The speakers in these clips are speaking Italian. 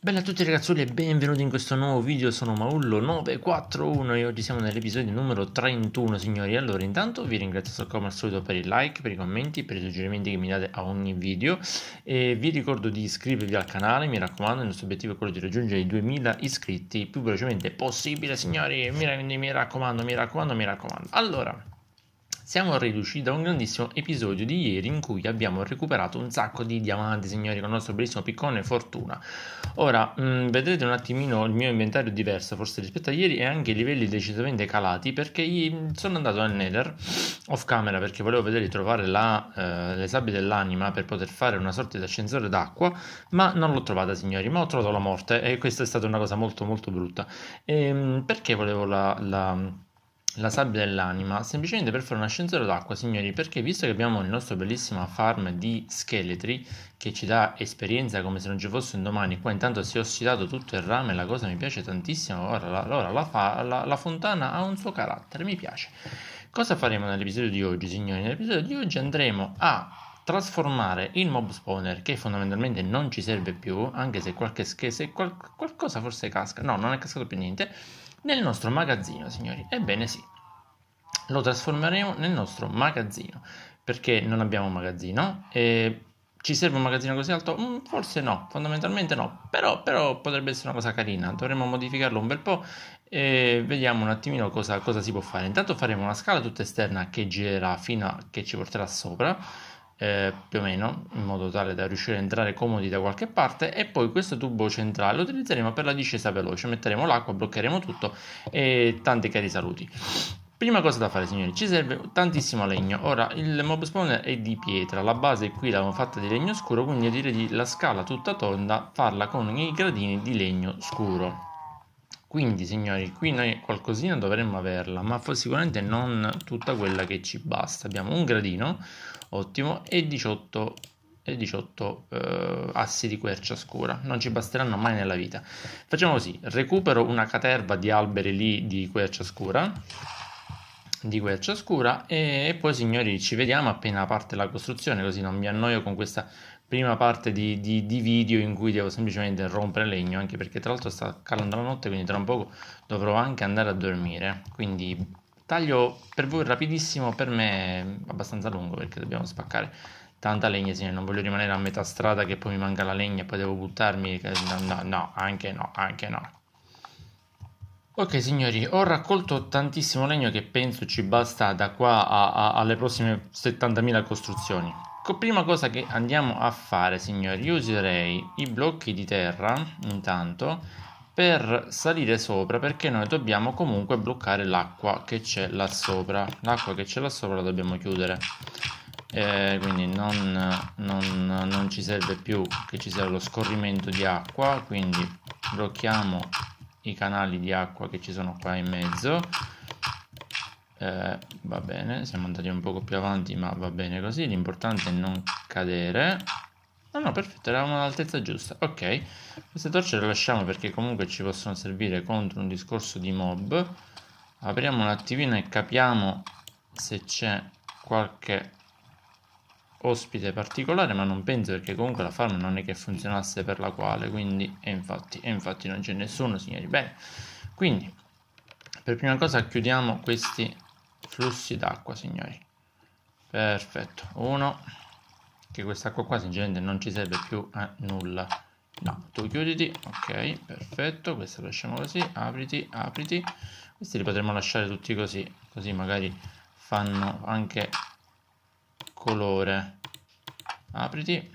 Bella a tutti ragazzuoli e benvenuti in questo nuovo video, sono Maullo941 e oggi siamo nell'episodio numero 31 signori Allora intanto vi ringrazio come al solito per il like, per i commenti, per i suggerimenti che mi date a ogni video E vi ricordo di iscrivervi al canale, mi raccomando, il nostro obiettivo è quello di raggiungere i 2000 iscritti più velocemente possibile signori Mi, mi raccomando, mi raccomando, mi raccomando Allora siamo riusciti da un grandissimo episodio di ieri in cui abbiamo recuperato un sacco di diamanti, signori, con il nostro bellissimo piccone Fortuna. Ora, mh, mm, vedrete un attimino il mio inventario diverso, forse rispetto a ieri, e anche i livelli decisamente calati, perché sono andato al Nether off camera perché volevo vedere di trovare la, eh, le sabbie dell'anima per poter fare una sorta di ascensore d'acqua, ma non l'ho trovata, signori, ma ho trovato la morte e questa è stata una cosa molto molto brutta. E, ehm, perché volevo la, la la sabbia dell'anima semplicemente per fare un ascensore d'acqua, signori, perché visto che abbiamo il nostro bellissimo farm di scheletri che ci dà esperienza come se non ci fosse un domani, qua intanto si è ossidato tutto il rame, la cosa mi piace tantissimo, allora, allora la, fa, la, la fontana ha un suo carattere, mi piace. Cosa faremo nell'episodio di oggi, signori? Nell'episodio di oggi andremo a trasformare il mob spawner che fondamentalmente non ci serve più, anche se, qualche, se qual, qualcosa forse casca, no, non è cascato più niente nel nostro magazzino, signori. Ebbene sì, lo trasformeremo nel nostro magazzino perché non abbiamo un magazzino. E ci serve un magazzino così alto? Mm, forse no, fondamentalmente no, però, però, potrebbe essere una cosa carina, dovremmo modificarlo un bel po' e vediamo un attimino cosa, cosa si può fare. Intanto faremo una scala tutta esterna che girerà fino a che ci porterà sopra eh, più o meno in modo tale da riuscire a entrare comodi da qualche parte e poi questo tubo centrale lo utilizzeremo per la discesa veloce metteremo l'acqua bloccheremo tutto e tanti cari saluti Prima cosa da fare signori, ci serve tantissimo legno, ora il mob spawner è di pietra, la base qui l'abbiamo fatta di legno scuro, quindi io direi di la scala tutta tonda farla con i gradini di legno scuro. Quindi signori, qui noi qualcosina dovremmo averla, ma sicuramente non tutta quella che ci basta, abbiamo un gradino, ottimo, e 18, e 18 eh, assi di quercia scura, non ci basteranno mai nella vita. Facciamo così, recupero una caterva di alberi lì di quercia scura, di quercia scura, e, poi signori ci vediamo appena parte la costruzione, così non mi annoio con questa prima parte di, di, di, video in cui devo semplicemente rompere legno anche perché tra l'altro sta calando la notte quindi tra un poco dovrò anche andare a dormire quindi Taglio per voi rapidissimo, per me abbastanza lungo perché dobbiamo spaccare tanta legna, signore. non voglio rimanere a metà strada che poi mi manca la legna e poi devo buttarmi. No, no, no, anche no, anche no. Ok signori, ho raccolto tantissimo legno che penso ci basta da qua a, a, alle prossime 70.000 costruzioni. Prima cosa che andiamo a fare signori, userei i blocchi di terra intanto per salire sopra perché noi dobbiamo comunque bloccare l'acqua che c'è là sopra l'acqua che c'è là sopra la dobbiamo chiudere eh, quindi non, non, non ci serve più che ci sia lo scorrimento di acqua quindi blocchiamo i canali di acqua che ci sono qua in mezzo eh, va bene siamo andati un poco più avanti ma va bene così l'importante è non cadere Ah no, perfetto, eravamo all'altezza giusta. Ok, queste torce le lasciamo perché comunque ci possono servire contro un discorso di mob. Apriamo un attimino e capiamo se c'è qualche ospite particolare, ma non penso perché comunque la farm non è che funzionasse per la quale, quindi e infatti, e infatti non c'è nessuno, signori. Bene, quindi per prima cosa chiudiamo questi flussi d'acqua, signori. Perfetto, uno che quest'acqua qua sinceramente non ci serve più a nulla no, tu chiuditi, ok, perfetto, questa lasciamo così, apriti, apriti questi li potremmo lasciare tutti così, così magari fanno anche colore apriti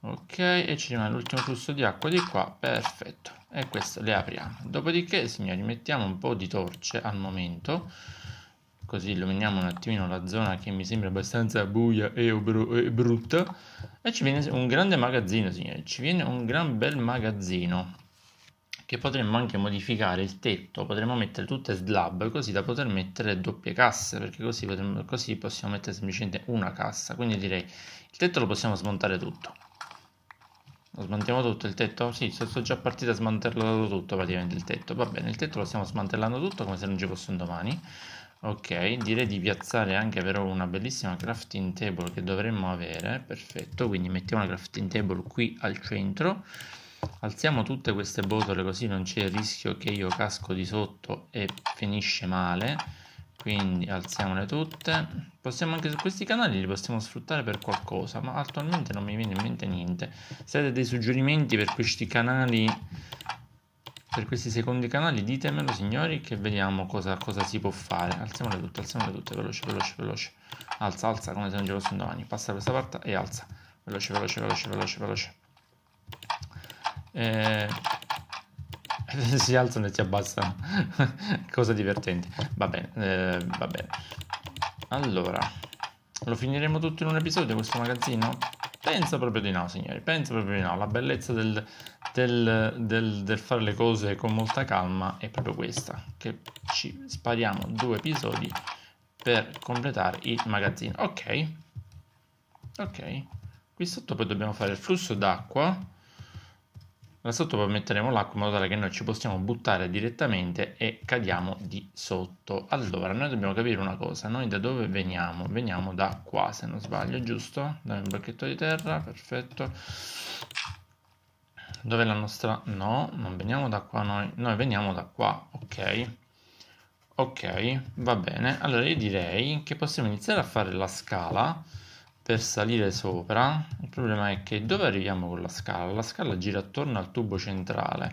ok e ci rimane l'ultimo flusso di acqua di qua perfetto e questo le apriamo dopodiché signori mettiamo un po' di torce al momento così illuminiamo un attimino la zona che mi sembra abbastanza buia e, bru e brutta e ci viene un grande magazzino signori ci viene un gran bel magazzino che potremmo anche modificare il tetto potremmo mettere tutte slab così da poter mettere doppie casse perché così, potremmo, così possiamo mettere semplicemente una cassa quindi direi il tetto lo possiamo smontare tutto lo smontiamo tutto il tetto? Sì, sono già partito a smantellarlo tutto praticamente il tetto. Va bene, il tetto lo stiamo smantellando tutto come se non ci fosse un domani ok direi di piazzare anche però una bellissima crafting table che dovremmo avere perfetto quindi mettiamo la crafting table qui al centro alziamo tutte queste botole così non c'è il rischio che io casco di sotto e finisce male quindi alziamole tutte possiamo anche su questi canali li possiamo sfruttare per qualcosa ma attualmente non mi viene in mente niente se avete dei suggerimenti per questi canali per questi secondi canali ditemelo signori che vediamo cosa, cosa si può fare alziamole tutte, alziamole tutte, veloce, veloce, veloce alza, alza come se non ci fosse un domani passa questa parte e alza veloce, veloce, veloce, veloce, veloce eh, si alzano e si abbassano cosa divertente va bene, eh, va bene allora lo finiremo tutto in un episodio questo magazzino? Penso eh. proprio di no, signori, penso proprio di no. La bellezza del, del, del, del, fare le cose con molta calma è proprio questa, che ci spariamo due episodi per completare il magazzino. Ok, ok. Qui sotto poi dobbiamo fare il flusso d'acqua Là sotto poi metteremo l'acqua in modo tale che noi ci possiamo buttare direttamente e cadiamo di sotto. Allora, noi dobbiamo capire una cosa, noi da dove veniamo? Veniamo da qua, se non sbaglio, giusto? Da un blocchetto di terra, perfetto. Dove la nostra... no, non veniamo da qua noi, noi veniamo da qua, ok. Ok, va bene. Allora io direi che possiamo iniziare a fare la scala per salire sopra, il problema è che dove arriviamo con la scala? La scala gira attorno al tubo centrale.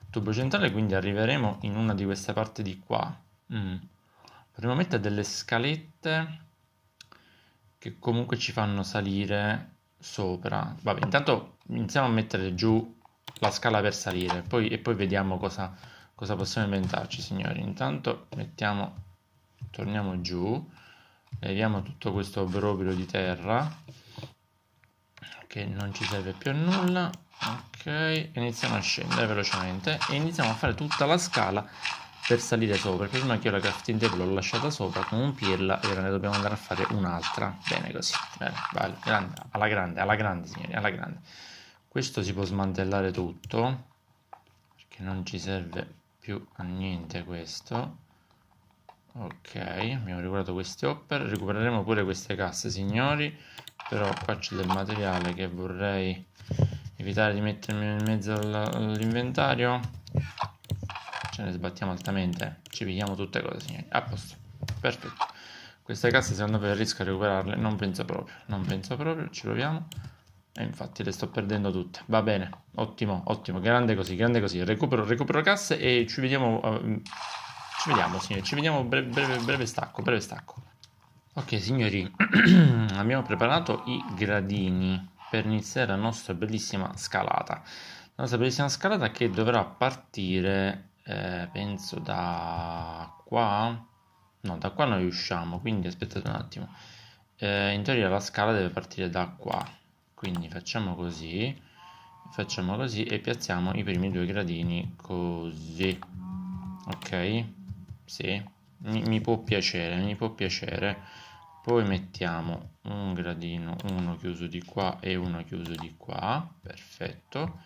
Il tubo centrale quindi arriveremo in una di queste parti di qua. Mm. Potremmo mettere delle scalette che comunque ci fanno salire sopra. Vabbè, intanto iniziamo a mettere giù la scala per salire poi, e poi vediamo cosa, cosa possiamo inventarci, signori. Intanto mettiamo, torniamo giù leviamo tutto questo obbrobrio di terra che non ci serve più a nulla ok iniziamo a scendere velocemente e iniziamo a fare tutta la scala per salire sopra prima che io la crafting table l'ho lasciata sopra con un pirla e ora ne dobbiamo andare a fare un'altra bene così bene, vale, grande, alla grande alla grande signori alla grande questo si può smantellare tutto perché non ci serve più a niente questo ok abbiamo recuperato queste hopper recupereremo pure queste casse signori però qua c'è del materiale che vorrei evitare di mettermi in mezzo all'inventario ce ne sbattiamo altamente ci pigliamo tutte le cose signori a posto perfetto queste casse secondo me riesco a recuperarle non penso proprio non penso proprio ci proviamo e infatti le sto perdendo tutte va bene ottimo ottimo grande così grande così recupero recupero casse e ci vediamo uh, ci vediamo, signori. Ci vediamo breve, breve, breve stacco, breve stacco. Ok, signori, abbiamo preparato i gradini per iniziare la nostra bellissima scalata. La nostra bellissima scalata che dovrà partire, eh, penso, da qua. No, da qua noi usciamo, quindi aspettate un attimo. Eh, in teoria la scala deve partire da qua. Quindi facciamo così, facciamo così e piazziamo i primi due gradini così. Ok? Sì, mi, mi può piacere, mi può piacere. Poi mettiamo un gradino, uno chiuso di qua e uno chiuso di qua, perfetto.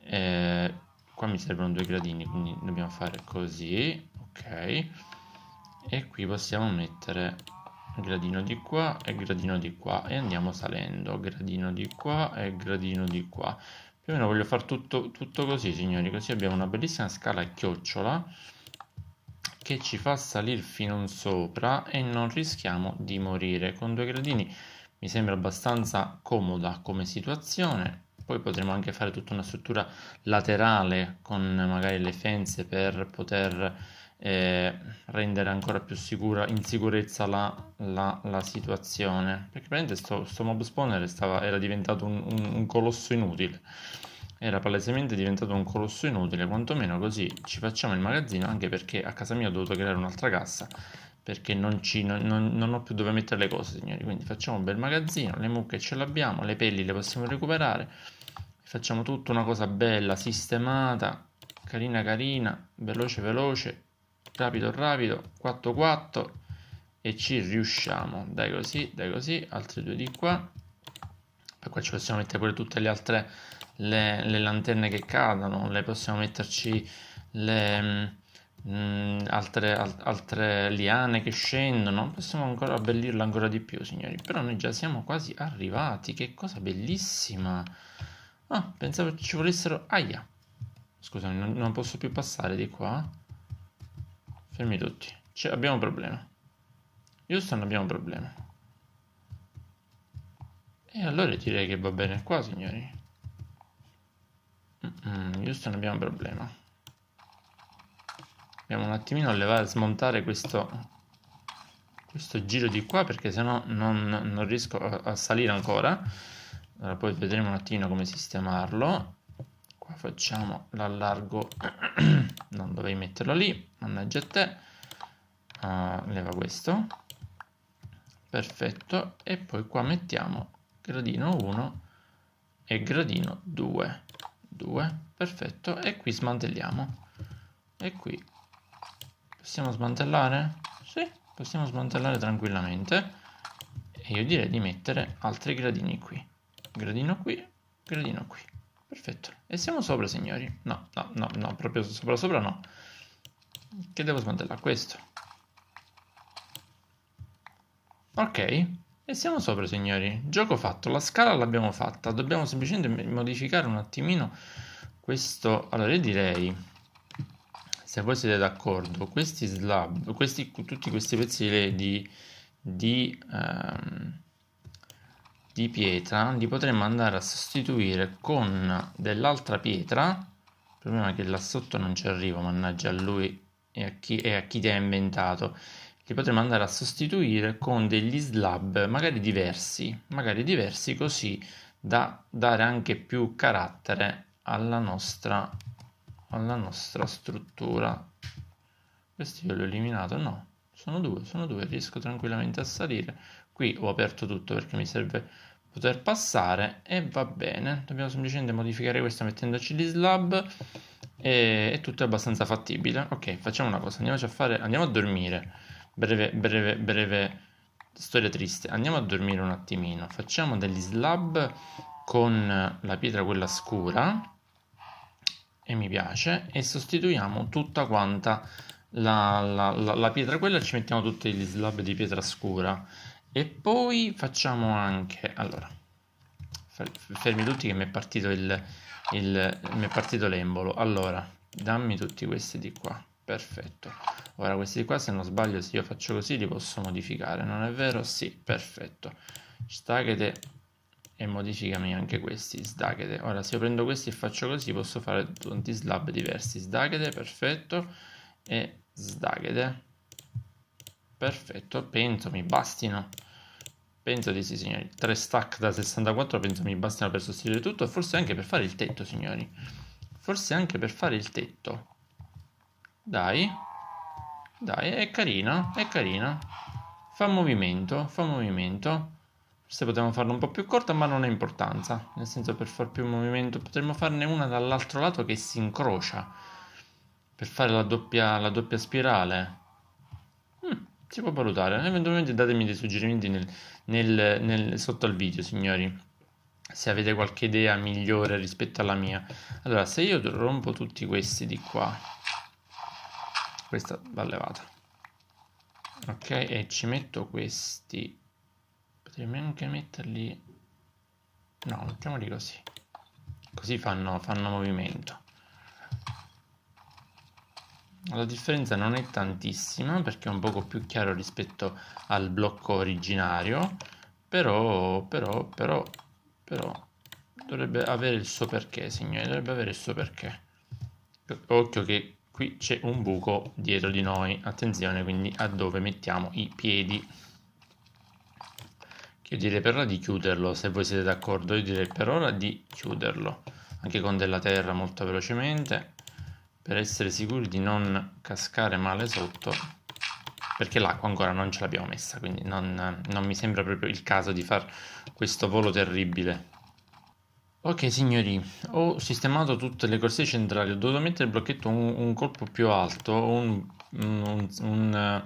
Eh, qua mi servono due gradini, quindi dobbiamo fare così, ok. E qui possiamo mettere gradino di qua e gradino di qua e andiamo salendo gradino di qua e gradino di qua più o meno voglio fare tutto, tutto così signori così abbiamo una bellissima scala a chiocciola che ci fa salire fino sopra e non rischiamo di morire. Con due gradini mi sembra abbastanza comoda come situazione. Poi potremmo anche fare tutta una struttura laterale con magari le fenze per poter eh, rendere ancora più sicura, in sicurezza la, la, la situazione. Perché praticamente sto, sto mob spawner stava, era diventato un, un, un colosso inutile. Era palesemente diventato un colosso inutile, quantomeno così ci facciamo il magazzino, anche perché a casa mia ho dovuto creare un'altra cassa, perché non, ci, non, non, ho più dove mettere le cose, signori. Quindi facciamo un bel magazzino, le mucche ce le abbiamo, le pelli le possiamo recuperare, facciamo tutta una cosa bella, sistemata, carina carina, veloce veloce, rapido rapido, 4 4 e ci riusciamo. Dai così, dai così, altri due di qua. Per qua ci possiamo mettere pure tutte le altre le, le lanterne che cadono, le possiamo metterci le mh, mm, mm, altre, al, altre liane che scendono, possiamo ancora abbellirla ancora di più, signori. Però noi già siamo quasi arrivati, che cosa bellissima! Ah, pensavo ci volessero... Aia! Scusami, non, non posso più passare di qua. Fermi tutti. Cioè, abbiamo un problema. Houston abbiamo un problema. E allora direi che va bene qua, signori. Eh, giusto, non abbiamo problema. Dobbiamo un attimino levare, smontare questo, questo giro di qua perché sennò non, non riesco a, a, salire ancora. Allora, poi vedremo un attimino come sistemarlo. Qua facciamo l'allargo, non dovevi metterlo lì, mannaggia a te. Uh, leva questo. Perfetto. E poi qua mettiamo gradino 1 e gradino 2 2 perfetto e qui smantelliamo e qui possiamo smantellare? sì possiamo smantellare tranquillamente e io direi di mettere altri gradini qui gradino qui gradino qui perfetto e siamo sopra signori no no no no proprio sopra sopra no che devo smantellare questo ok e siamo sopra, signori. Gioco fatto, la scala l'abbiamo fatta. Dobbiamo semplicemente modificare un attimino questo. Allora, io direi, se voi siete d'accordo, questi slab, questi, tutti questi pezzi di, di, um, di pietra, li potremmo andare a sostituire con dell'altra pietra. Il problema è che là sotto non ci arrivo, mannaggia a lui e a chi, e a chi ti ha inventato che potremo andare a sostituire con degli slab magari diversi, magari diversi così da dare anche più carattere alla nostra, alla nostra struttura. Questi io li ho eliminato, no, sono due, sono due, riesco tranquillamente a salire. Qui ho aperto tutto perché mi serve poter passare e va bene. Dobbiamo semplicemente modificare questo mettendoci gli slab e, e tutto è abbastanza fattibile. Ok, facciamo una cosa, andiamoci a fare, andiamo a dormire breve, breve, breve storia triste. Andiamo a dormire un attimino. Facciamo degli slab con la pietra quella scura e mi piace e sostituiamo tutta quanta la, la, la, la pietra quella ci mettiamo tutti gli slab di pietra scura e poi facciamo anche allora fermi tutti che mi è partito il, il mi è partito l'embolo allora dammi tutti questi di qua perfetto ora questi qua se non sbaglio se io faccio così li posso modificare non è vero? sì, perfetto staghete e modificami anche questi staghete ora se io prendo questi e faccio così posso fare tanti slab diversi staghete, perfetto e staghete perfetto penso mi bastino Penso di sì, signori. 3 stack da 64 penso mi bastino per sostituire tutto e forse anche per fare il tetto, signori. Forse anche per fare il tetto. Dai, dai, è carina, è carina. Fa movimento, fa movimento. Forse potremmo farla un po' più corta, ma non ha importanza. Nel senso, per far più movimento, potremmo farne una dall'altro lato che si incrocia. Per fare la doppia, la doppia spirale. Mm, si può valutare. Eventualmente datemi dei suggerimenti nel, nel, nel, sotto al video, signori. Se avete qualche idea migliore rispetto alla mia. Allora, se io rompo tutti questi di qua questa va levata ok e ci metto questi potremmo anche metterli no mettiamoli così così fanno, fanno movimento la differenza non è tantissima perché è un poco più chiaro rispetto al blocco originario però però però però dovrebbe avere il suo perché signori dovrebbe avere il suo perché occhio che qui c'è un buco dietro di noi attenzione quindi a dove mettiamo i piedi io direi per ora di chiuderlo se voi siete d'accordo io direi per ora di chiuderlo anche con della terra molto velocemente per essere sicuri di non cascare male sotto perché l'acqua ancora non ce l'abbiamo messa quindi non, non mi sembra proprio il caso di fare questo volo terribile Ok signori, ho sistemato tutte le corsie centrali, ho dovuto mettere il blocchetto un, un colpo più alto, un, un, un,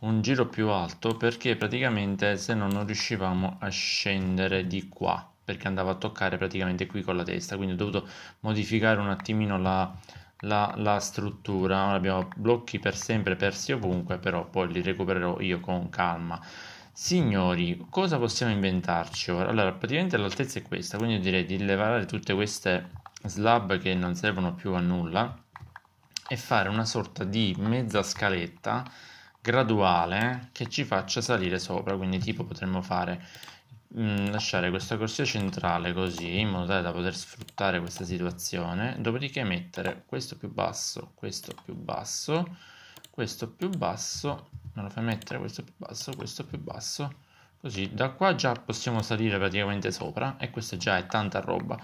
un giro più alto perché praticamente se no non riuscivamo a scendere di qua perché andava a toccare praticamente qui con la testa, quindi ho dovuto modificare un attimino la, la, la struttura, ora abbiamo blocchi per sempre persi ovunque, però poi li recupererò io con calma. Signori, cosa possiamo inventarci ora? Allora, praticamente l'altezza è questa, quindi io direi di levare tutte queste slab che non servono più a nulla e fare una sorta di mezza scaletta graduale che ci faccia salire sopra, quindi tipo potremmo fare mh, mm, lasciare questa corsia centrale così in modo tale da poter sfruttare questa situazione, dopodiché mettere questo più basso, questo più basso questo più basso non lo fai mettere questo più basso questo più basso così da qua già possiamo salire praticamente sopra e questa già è tanta roba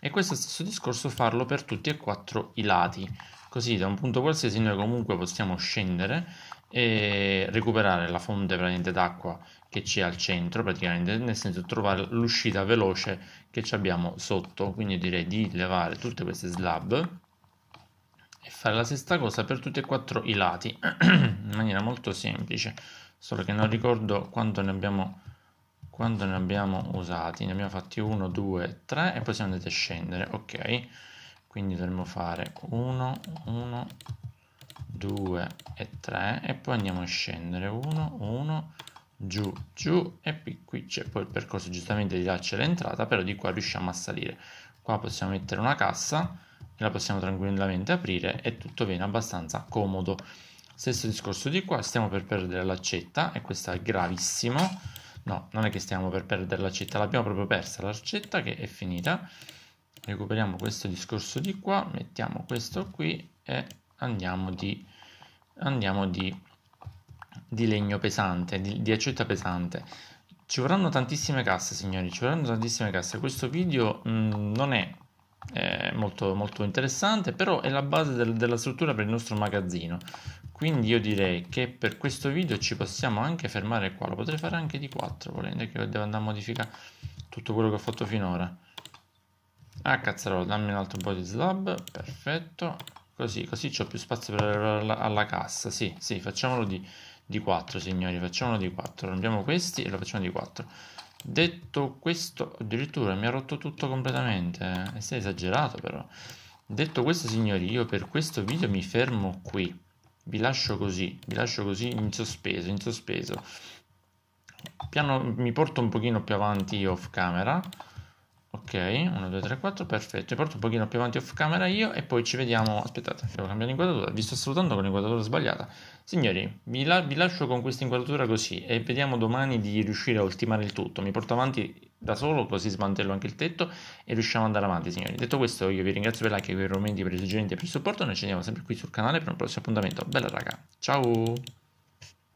e questo stesso discorso farlo per tutti e quattro i lati così da un punto qualsiasi noi comunque possiamo scendere e recuperare la fonte praticamente d'acqua che c'è al centro praticamente nel senso trovare l'uscita veloce che abbiamo sotto quindi direi di levare tutte queste slab e fare la stessa cosa per tutti e quattro i lati in maniera molto semplice solo che non ricordo quanto ne abbiamo quando ne abbiamo usati ne abbiamo fatti 1 2 3 e poi siamo andati a scendere ok quindi dovremmo fare 1 1 2 e 3 e poi andiamo a scendere 1 1 giù giù e qui c'è cioè, poi il percorso giustamente di là c'è l'entrata però di qua riusciamo a salire qua possiamo mettere una cassa la possiamo tranquillamente aprire e tutto viene abbastanza comodo stesso discorso di qua stiamo per perdere l'accetta e questo è gravissimo no non è che stiamo per perdere l'accetta l'abbiamo proprio persa l'accetta che è finita recuperiamo questo discorso di qua mettiamo questo qui e andiamo di andiamo di, di legno pesante di, di accetta pesante ci vorranno tantissime casse signori ci vorranno tantissime casse questo video mh, mm, non è molto, molto interessante, però è la base del, della struttura per il nostro magazzino. Quindi io direi che per questo video ci possiamo anche fermare qua, lo potrei fare anche di 4 volendo che devo andare a modificare tutto quello che ho fatto finora. Ah cazzarola, dammi un altro body slab, perfetto, così, così ho più spazio per, alla, alla, cassa, sì, sì, facciamolo di, di 4 signori, facciamolo di 4, rompiamo questi e lo facciamo di 4. Detto questo, addirittura mi ha rotto tutto completamente. E eh, sei esagerato però. Detto questo, signori, io per questo video mi fermo qui. Vi lascio così, vi lascio così in sospeso, in sospeso. Piano, mi porto un pochino più avanti off camera. Ok, 1, 2, 3, 4, perfetto. Mi porto un pochino più avanti off camera io e poi ci vediamo. Aspettate, devo cambiare inquadratura. Vi sto salutando con l'inquadratura sbagliata. Signori, vi, la- vi lascio con questa inquadratura così e vediamo domani di riuscire a ultimare il tutto. Mi porto avanti da solo, così smantello anche il tetto e riusciamo ad andare avanti, signori. Detto questo, io vi ringrazio per like, per i commenti, per i suggerimenti e per il supporto. Noi ci vediamo sempre qui sul canale per un prossimo appuntamento. Bella raga, ciao!